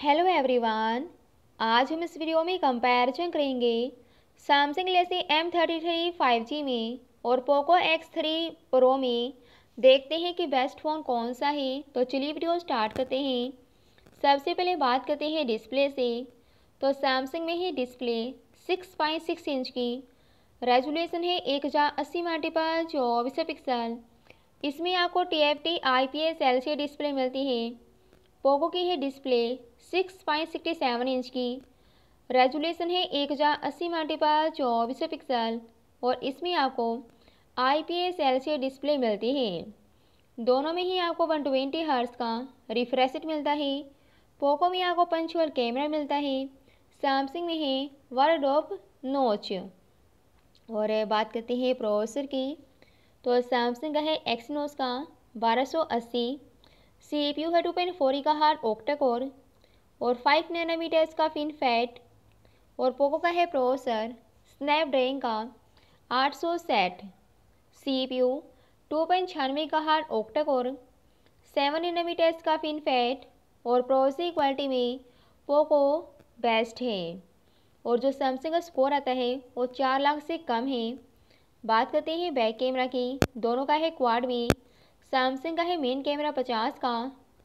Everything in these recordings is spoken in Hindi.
हेलो एवरीवन आज हम इस वीडियो में कंपैरिजन करेंगे Samsung Galaxy M thirty three five G में और पोको एक्स थ्री प्रो में देखते हैं कि बेस्ट फ़ोन कौन सा है तो चलिए वीडियो स्टार्ट करते हैं सबसे पहले बात करते हैं डिस्प्ले से तो सैमसंग में ही display six point six inch की रेजोल्यूशन है एक हज़ार अस्सी मल्टीपल चौबीस पिक्सल इसमें आपको T F T I P S L display मिलती है पोको की है display six point sixty seven inch की रेजुलेशन है एक हज़ार अस्सी मल्टीपल चौबीस पिक्सल और इसमें आपको I P S L C display मिलती है दोनों में ही आपको वन ट्वेंटी हर्स का रिफ्रेश मिलता है पोको में आपको पंचुअल कैमरा मिलता है सैमसंग में है वर्ड ऑफ नोच और बात करते हैं प्रोसेसर की तो सैमसंग का है एक्सनोस का बारह सौ अस्सी See if you have to का forica hard octacore और फाइव नैनोमीटर्स का फिन फैट और पोको का है प्रोसर स्नैपड्रैगन का आठ सौ सेट C P U two point छियानवे का हार ऑक्टाकोर सेवन नैनोमीटर्स का फैट और प्रोसी क्वालिटी में पोको बेस्ट है और जो सैमसंग का स्कोर आता है वो चार लाख से कम है बात करते हैं बैक कैमरा की दोनों का है क्वाड में सैमसंग का है मेन कैमरा पचास का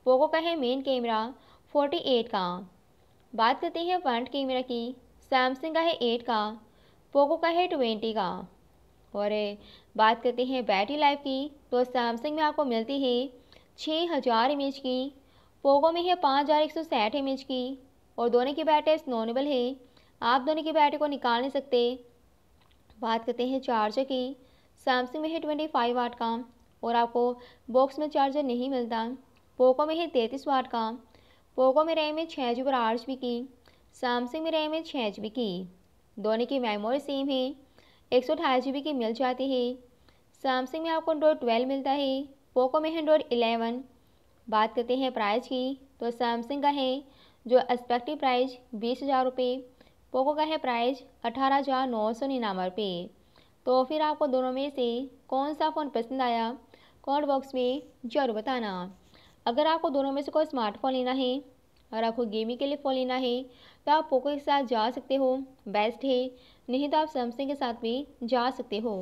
पोको का है मेन कैमरा फोर्टी एट का बात करते हैं फ्रंट कैमरा की सैमसंग का है एट का पोको का है ट्वेंटी का और बात करते हैं बैटरी लाइफ की तो सैमसंग में आपको मिलती है छः हज़ार एम की पोको में है पाँच हज़ार एक सौ साठ एम की और दोनों की बैटरी स्नोनेबल है आप दोनों की बैटरी को निकाल नहीं सकते बात करते हैं चार्जर की सैमसंग में है ट्वेंटी फाइव वाट का और आपको बॉक्स में चार्जर नहीं मिलता पोको में है तैंतीस वाट का पोको में रैम है छः जी और आठ जी की सैमसंग में रैम है छः जी की दोनों की मेमोरी सेम है एक सौ अठाईस जी की मिल जाती है सैमसंग में आपको एंड्रॉयड ट्वेल्व मिलता है पोको में है एंड्रॉयड इलेवन बात करते हैं प्राइस की तो सैमसंग का है जो एक्सपेक्टिव प्राइस बीस हज़ार रुपये पोको का है प्राइस अठारह हज़ार नौ सौ निन्यानवे रुपये तो फिर आपको दोनों में से कौन सा फ़ोन पसंद आया कमेंट बॉक्स में जरूर बताना अगर आपको दोनों में से कोई स्मार्टफोन लेना है अगर आपको गेमिंग के लिए फ़ोन लेना है तो आप पोको के साथ जा सकते हो बेस्ट है नहीं तो आप सैमसंग के साथ भी जा सकते हो